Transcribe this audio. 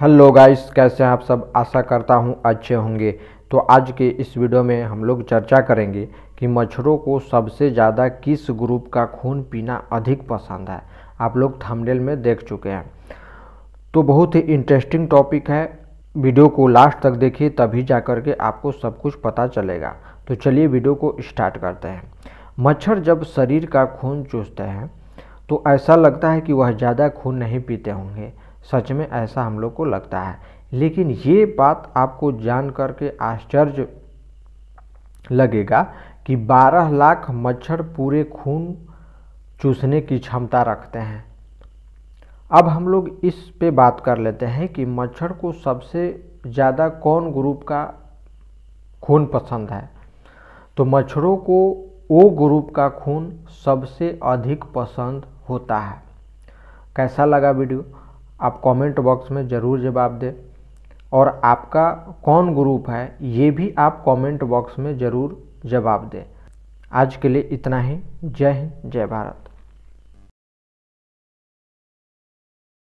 hello guys कैसे हैं आप सब आशा करता हूं अच्छे होंगे तो आज के इस वीडियो में हम लोग चर्चा करेंगे कि मच्छरों को सबसे ज़्यादा किस ग्रुप का खून पीना अधिक पसंद है आप लोग थंबनेल में देख चुके हैं तो बहुत ही इंटरेस्टिंग टॉपिक है वीडियो को लास्ट तक देखिए तभी जा कर के आपको सब कुछ पता चलेगा तो चलिए वीडियो को स्टार्ट करते हैं मच्छर जब शरीर का खून चूसते हैं तो ऐसा लगता है कि वह ज़्यादा खून नहीं पीते होंगे सच में ऐसा हम लोग को लगता है लेकिन ये बात आपको जान करके आश्चर्य लगेगा कि 12 लाख मच्छर पूरे खून चूसने की क्षमता रखते हैं अब हम लोग इस पे बात कर लेते हैं कि मच्छर को सबसे ज़्यादा कौन ग्रुप का खून पसंद है तो मच्छरों को ओ ग्रुप का खून सबसे अधिक पसंद होता है कैसा लगा वीडियो आप कमेंट बॉक्स में ज़रूर जवाब दें और आपका कौन ग्रुप है ये भी आप कमेंट बॉक्स में ज़रूर जवाब दें आज के लिए इतना ही जय हिंद जय भारत